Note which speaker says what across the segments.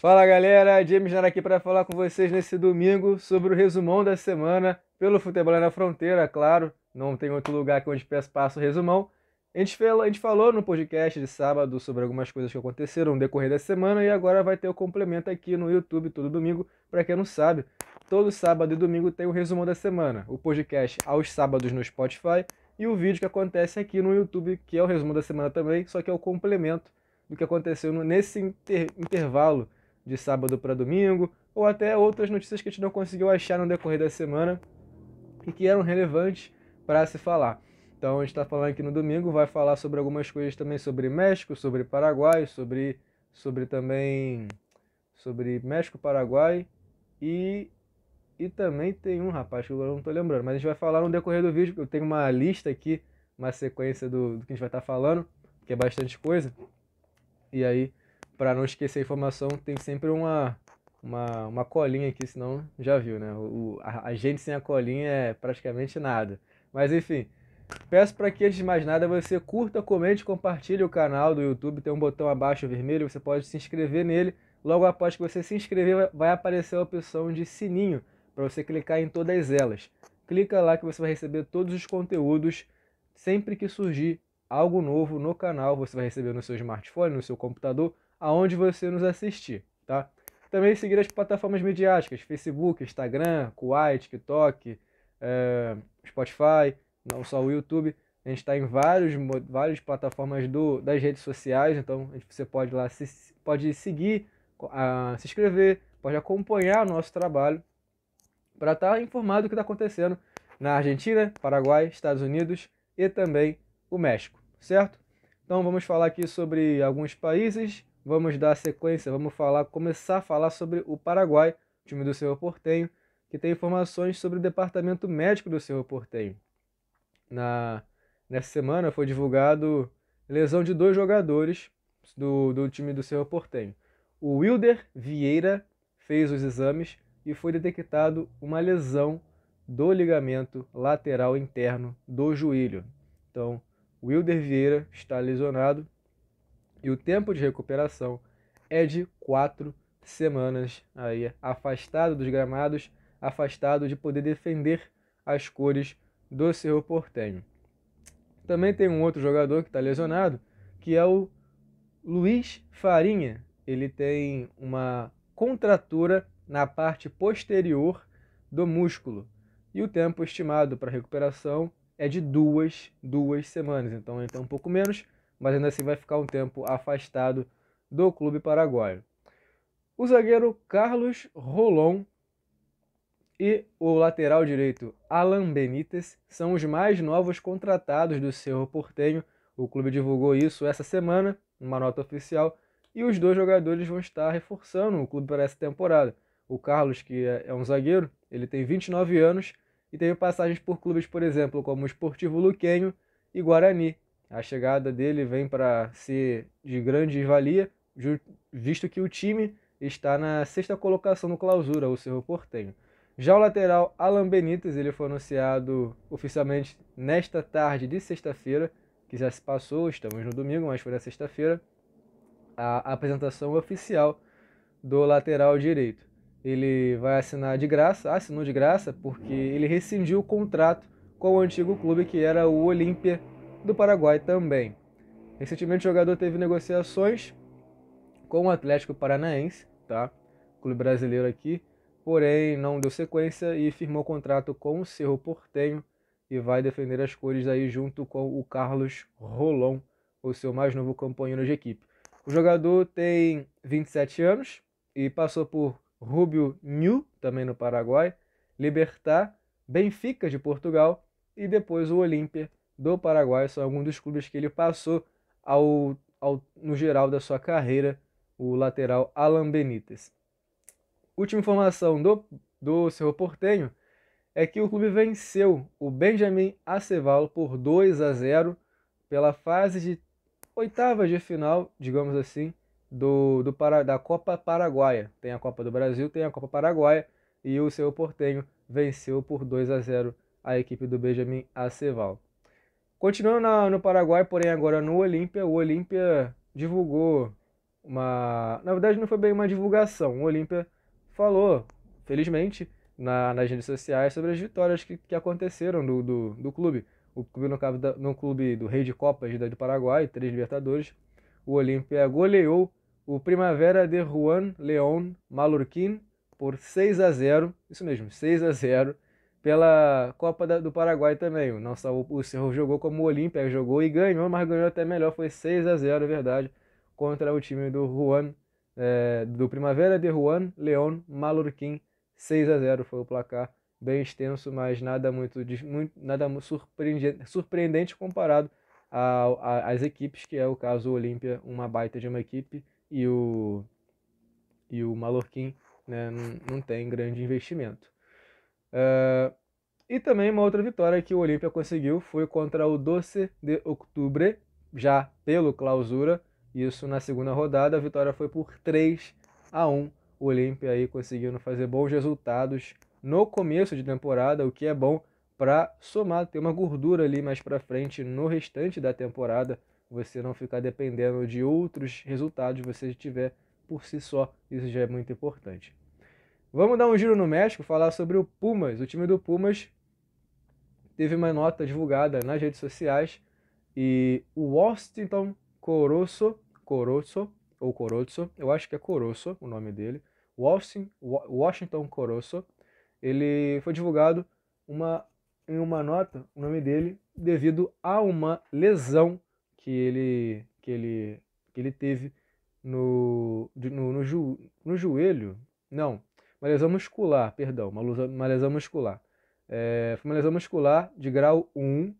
Speaker 1: Fala galera, James Nara aqui para falar com vocês nesse domingo sobre o resumão da semana pelo Futebol na Fronteira, claro, não tem outro lugar que onde passa o resumão. A gente, falou, a gente falou no podcast de sábado sobre algumas coisas que aconteceram no decorrer da semana e agora vai ter o complemento aqui no YouTube todo domingo, para quem não sabe. Todo sábado e domingo tem o resumão da semana, o podcast aos sábados no Spotify e o vídeo que acontece aqui no YouTube, que é o resumo da semana também, só que é o complemento do que aconteceu nesse inter intervalo de sábado para domingo, ou até outras notícias que a gente não conseguiu achar no decorrer da semana e que eram relevantes para se falar. Então a gente está falando aqui no domingo, vai falar sobre algumas coisas também sobre México, sobre Paraguai, sobre, sobre também sobre México, Paraguai e e também tem um rapaz que eu não estou lembrando, mas a gente vai falar no decorrer do vídeo, porque eu tenho uma lista aqui, uma sequência do, do que a gente vai estar tá falando, que é bastante coisa. E aí para não esquecer a informação, tem sempre uma, uma, uma colinha aqui, senão já viu, né? O, a, a gente sem a colinha é praticamente nada. Mas enfim, peço para que antes de mais nada você curta, comente, compartilhe o canal do YouTube. Tem um botão abaixo vermelho, você pode se inscrever nele. Logo após que você se inscrever, vai aparecer a opção de sininho para você clicar em todas elas. Clica lá que você vai receber todos os conteúdos sempre que surgir algo novo no canal, você vai receber no seu smartphone, no seu computador aonde você nos assistir, tá? Também seguir as plataformas midiáticas, Facebook, Instagram, Kuwait, TikTok, é, Spotify, não só o YouTube. A gente está em vários, várias plataformas do, das redes sociais, então você pode lá se, pode seguir, se inscrever, pode acompanhar o nosso trabalho para estar tá informado do que está acontecendo na Argentina, Paraguai, Estados Unidos e também o México, certo? Então vamos falar aqui sobre alguns países vamos dar sequência, vamos falar, começar a falar sobre o Paraguai, time do Cerro Portenho, que tem informações sobre o departamento médico do Cerro Portenho. Na, nessa semana foi divulgado lesão de dois jogadores do, do time do Cerro Portenho. O Wilder Vieira fez os exames e foi detectado uma lesão do ligamento lateral interno do joelho. Então, Wilder Vieira está lesionado, e o tempo de recuperação é de quatro semanas aí afastado dos gramados, afastado de poder defender as cores do Cerro Portenho. Também tem um outro jogador que está lesionado, que é o Luiz Farinha. Ele tem uma contratura na parte posterior do músculo. E o tempo estimado para recuperação é de duas, duas semanas. Então então um pouco menos, mas ainda assim vai ficar um tempo afastado do clube paraguaio. O zagueiro Carlos Rolon e o lateral direito Alan Benítez são os mais novos contratados do Cerro Portenho. O clube divulgou isso essa semana, numa nota oficial, e os dois jogadores vão estar reforçando o clube para essa temporada. O Carlos, que é, é um zagueiro, ele tem 29 anos e teve passagens por clubes, por exemplo, como o Esportivo Luquenho e Guarani, a chegada dele vem para ser de grande valia, visto que o time está na sexta colocação no clausura, o Cerro Portenho. Já o lateral Alan Benítez, ele foi anunciado oficialmente nesta tarde de sexta-feira, que já se passou, estamos no domingo, mas foi na sexta-feira, a apresentação oficial do lateral direito. Ele vai assinar de graça, assinou de graça, porque ele rescindiu o contrato com o antigo clube que era o Olímpia do Paraguai também. Recentemente o jogador teve negociações com o Atlético Paranaense, tá? Clube brasileiro aqui, porém não deu sequência e firmou contrato com o Cerro Portenho e vai defender as cores aí junto com o Carlos Rolon, o seu mais novo companheiro de equipe. O jogador tem 27 anos e passou por Rubio New, também no Paraguai, Libertar, Benfica de Portugal e depois o Olímpia do Paraguai, são alguns dos clubes que ele passou ao, ao, no geral da sua carreira, o lateral Alan Benítez. Última informação do, do Cerro Portenho é que o clube venceu o Benjamin Acevalo por 2 a 0 pela fase de oitavas de final, digamos assim, do, do da Copa Paraguaia. Tem a Copa do Brasil, tem a Copa Paraguaia e o Cerro Portenho venceu por 2 a 0 a equipe do Benjamin Acevalo. Continuando na, no Paraguai, porém agora no Olímpia, o Olímpia divulgou uma. Na verdade, não foi bem uma divulgação. O Olímpia falou, felizmente, na, nas redes sociais sobre as vitórias que, que aconteceram do, do, do clube. O clube, no, no clube do Rei de Copas do Paraguai, três Libertadores, o Olímpia goleou o Primavera de Juan León Malurquín por 6 a 0 isso mesmo, 6 a 0 pela Copa da, do Paraguai também. O, nossa, o, o Cerro jogou como o Olímpia jogou e ganhou, mas ganhou até melhor. Foi 6 a 0 é verdade, contra o time do Juan, é, do Primavera de Juan León Malurquim. 6 a 0 foi o placar, bem extenso, mas nada muito, muito nada surpreendente, surpreendente comparado às equipes, que é o caso o Olímpia, uma baita de uma equipe, e o, e o Malorquim né, não, não tem grande investimento. Ah, e também uma outra vitória que o Olímpia conseguiu foi contra o 12 de outubro, já pelo clausura, isso na segunda rodada. A vitória foi por 3 a 1. O Olímpia aí conseguindo fazer bons resultados no começo de temporada, o que é bom para somar, ter uma gordura ali mais para frente no restante da temporada, você não ficar dependendo de outros resultados você tiver por si só, isso já é muito importante. Vamos dar um giro no México, falar sobre o Pumas. O time do Pumas teve uma nota divulgada nas redes sociais e o Washington Corosso, Corosso ou Corozzo, eu acho que é Corosso o nome dele, Washington Corosso, ele foi divulgado uma, em uma nota o nome dele devido a uma lesão que ele que ele que ele teve no no, no, jo, no joelho, não, uma lesão muscular, perdão, uma lesão, uma lesão muscular. É, foi uma lesão muscular de grau 1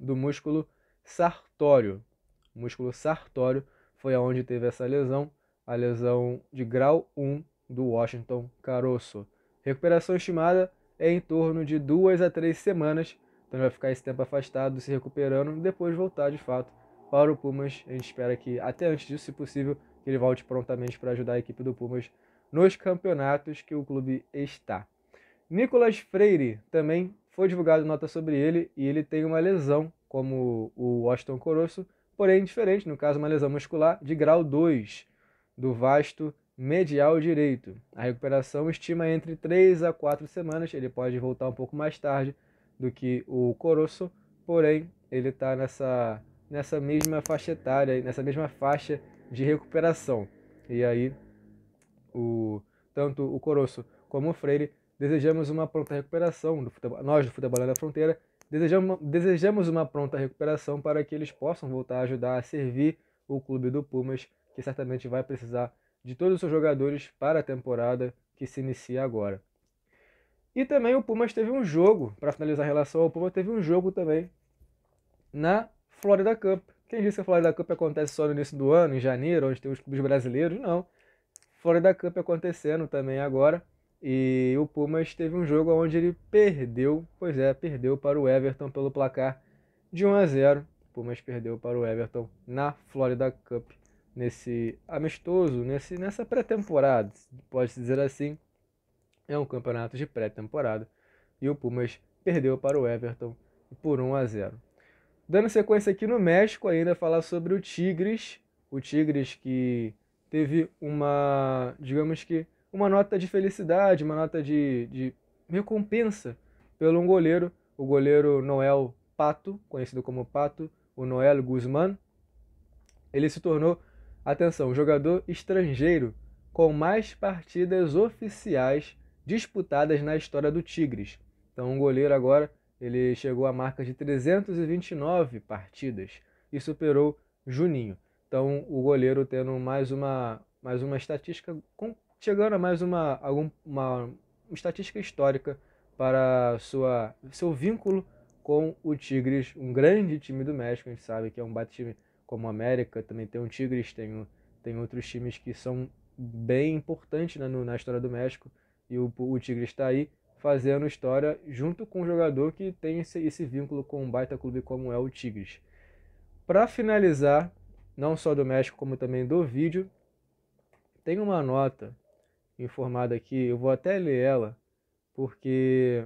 Speaker 1: do músculo sartório. O músculo sartório foi aonde teve essa lesão, a lesão de grau 1 do Washington Caroço. Recuperação estimada é em torno de duas a três semanas, então ele vai ficar esse tempo afastado, se recuperando, e depois voltar de fato para o Pumas. A gente espera que, até antes disso, se possível, ele volte prontamente para ajudar a equipe do Pumas nos campeonatos que o clube está. Nicolas Freire também foi divulgado nota sobre ele e ele tem uma lesão, como o Washington Coroço, porém diferente, no caso uma lesão muscular de grau 2 do vasto medial direito. A recuperação estima entre 3 a 4 semanas, ele pode voltar um pouco mais tarde do que o Coroço, porém ele está nessa, nessa mesma faixa etária, nessa mesma faixa de recuperação. E aí o, tanto o Coroço como o Freire, desejamos uma pronta recuperação, do futebol, nós do Futebol da Fronteira, desejamos, desejamos uma pronta recuperação para que eles possam voltar a ajudar a servir o clube do Pumas, que certamente vai precisar de todos os seus jogadores para a temporada que se inicia agora. E também o Pumas teve um jogo, para finalizar a relação ao Pumas, teve um jogo também na Florida Cup. Quem disse que a Florida Cup acontece só no início do ano, em janeiro, onde tem os clubes brasileiros? Não. Florida Cup acontecendo também agora. E o Pumas teve um jogo onde ele perdeu, pois é, perdeu para o Everton pelo placar de 1 a 0. O Pumas perdeu para o Everton na Florida Cup nesse amistoso, nesse nessa pré-temporada, pode se dizer assim. É um campeonato de pré-temporada e o Pumas perdeu para o Everton por 1 a 0. Dando sequência aqui no México, ainda falar sobre o Tigres, o Tigres que teve uma, digamos que, uma nota de felicidade, uma nota de, de recompensa pelo um goleiro, o goleiro Noel Pato, conhecido como Pato, o Noel Guzmán. Ele se tornou, atenção, jogador estrangeiro com mais partidas oficiais disputadas na história do Tigres. Então, um goleiro agora, ele chegou à marca de 329 partidas e superou Juninho. Então, o goleiro tendo mais uma, mais uma estatística, chegando a mais uma, algum, uma, uma estatística histórica para sua, seu vínculo com o Tigres, um grande time do México. A gente sabe que é um baita time como o América, também tem o Tigres, tem, tem outros times que são bem importantes na, né, na história do México. E o, o Tigres está aí fazendo história junto com um jogador que tem esse, esse vínculo com um baita clube como é o Tigres. Para finalizar, não só do México, como também do vídeo. Tem uma nota informada aqui, eu vou até ler ela, porque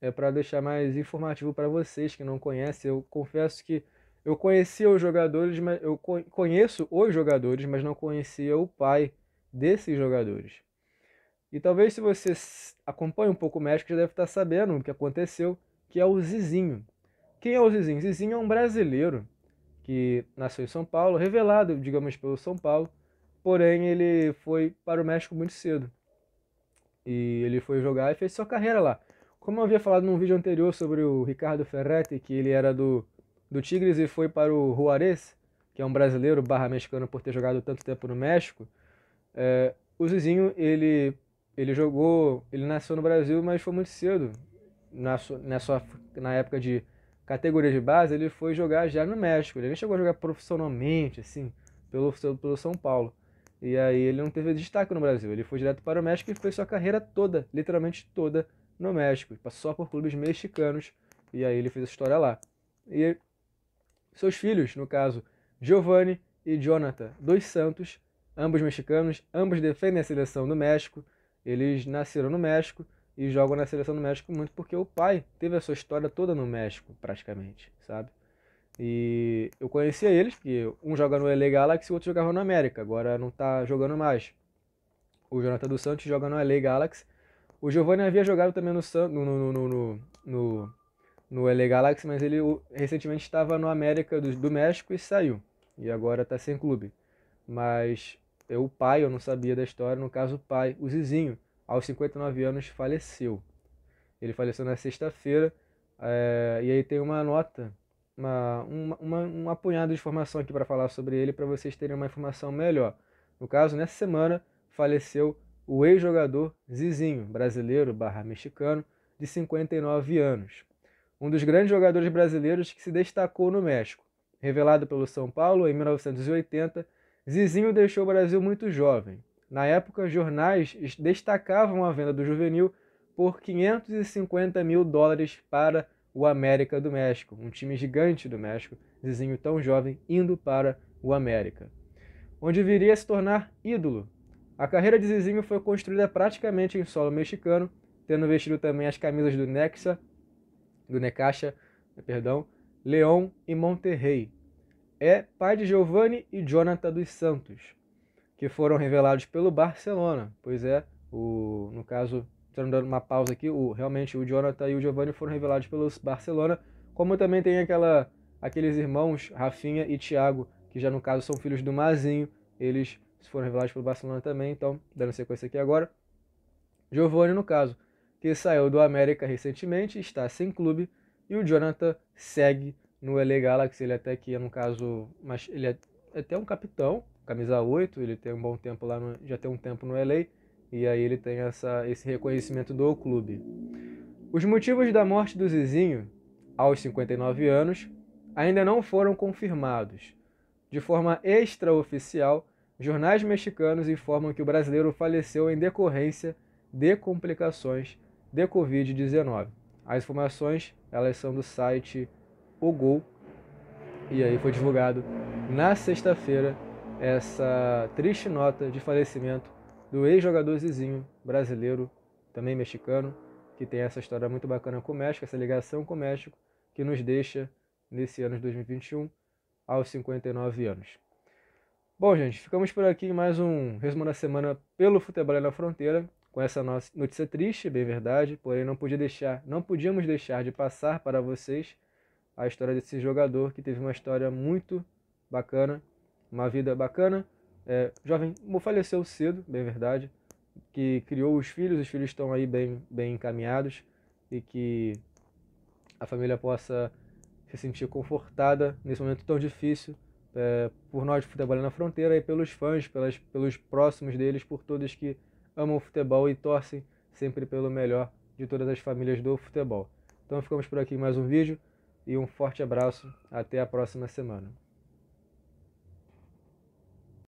Speaker 1: é para deixar mais informativo para vocês que não conhecem. Eu confesso que eu conhecia os jogadores, mas eu conheço os jogadores, mas não conhecia o pai desses jogadores. E talvez se você acompanha um pouco o México, já deve estar tá sabendo o que aconteceu, que é o Zizinho. Quem é o Zizinho? Zizinho é um brasileiro que nasceu em São Paulo, revelado, digamos, pelo São Paulo, porém ele foi para o México muito cedo. E ele foi jogar e fez sua carreira lá. Como eu havia falado num vídeo anterior sobre o Ricardo Ferretti, que ele era do, do Tigres e foi para o Juarez, que é um brasileiro barra mexicano por ter jogado tanto tempo no México, é, o Zizinho, ele, ele jogou, ele nasceu no Brasil, mas foi muito cedo, na, na, sua, na época de categoria de base, ele foi jogar já no México. Ele nem chegou a jogar profissionalmente, assim, pelo, pelo São Paulo. E aí ele não teve destaque no Brasil. Ele foi direto para o México e fez sua carreira toda, literalmente toda, no México. Passou só por clubes mexicanos. E aí ele fez a história lá. E seus filhos, no caso, Giovanni e Jonathan, dois santos, ambos mexicanos, ambos defendem a seleção do México. Eles nasceram no México e jogam na seleção do México muito porque o pai teve a sua história toda no México, praticamente, sabe? E eu conhecia eles, porque um joga no LA Galaxy e o outro jogava no América, agora não tá jogando mais. O Jonathan dos Santos joga no LA Galaxy. O Giovanni havia jogado também no, no, no, no, no LA Galaxy, mas ele recentemente estava no América do, do México e saiu. E agora está sem clube. Mas eu, o pai, eu não sabia da história, no caso o pai, o Zizinho, aos 59 anos, faleceu. Ele faleceu na sexta-feira. É, e aí tem uma nota, uma, uma, uma, um apunhado de informação aqui para falar sobre ele, para vocês terem uma informação melhor. No caso, nessa semana, faleceu o ex-jogador Zizinho, brasileiro barra mexicano, de 59 anos. Um dos grandes jogadores brasileiros que se destacou no México. Revelado pelo São Paulo em 1980, Zizinho deixou o Brasil muito jovem. Na época, jornais destacavam a venda do juvenil por 550 mil dólares para o América do México, um time gigante do México, vizinho tão jovem, indo para o América, onde viria a se tornar ídolo. A carreira de Zizinho foi construída praticamente em solo mexicano, tendo vestido também as camisas do Nexa, do Necaxa, perdão, León e Monterrey. É pai de Giovanni e Jonathan dos Santos que foram revelados pelo Barcelona. Pois é, o, no caso, dando uma pausa aqui, o, realmente o Jonathan e o Giovanni foram revelados pelo Barcelona, como também tem aquela, aqueles irmãos Rafinha e Thiago, que já no caso são filhos do Mazinho, eles foram revelados pelo Barcelona também, então dando sequência aqui agora. Giovanni, no caso, que saiu do América recentemente, está sem clube, e o Jonathan segue no LA Galaxy, ele é até que é no caso, mas ele é até um capitão, camisa 8, ele tem um bom tempo lá, no, já tem um tempo no LA, e aí ele tem essa, esse reconhecimento do clube. Os motivos da morte do Zizinho, aos 59 anos, ainda não foram confirmados. De forma extraoficial, jornais mexicanos informam que o brasileiro faleceu em decorrência de complicações de Covid-19. As informações elas são do site O Gol e aí foi divulgado na sexta-feira essa triste nota de falecimento do ex-jogador Zizinho, brasileiro, também mexicano, que tem essa história muito bacana com o México, essa ligação com o México, que nos deixa nesse ano de 2021 aos 59 anos. Bom, gente, ficamos por aqui em mais um resumo da semana pelo Futebol na Fronteira, com essa notícia triste, bem verdade, porém não podia deixar, não podíamos deixar de passar para vocês a história desse jogador que teve uma história muito bacana uma vida bacana. É, jovem faleceu cedo, bem verdade, que criou os filhos, os filhos estão aí bem, bem encaminhados e que a família possa se sentir confortada nesse momento tão difícil é, por nós de Futebol na Fronteira e pelos fãs, pelas, pelos próximos deles, por todos que amam o futebol e torcem sempre pelo melhor de todas as famílias do futebol. Então ficamos por aqui mais um vídeo e um forte abraço. Até a próxima semana.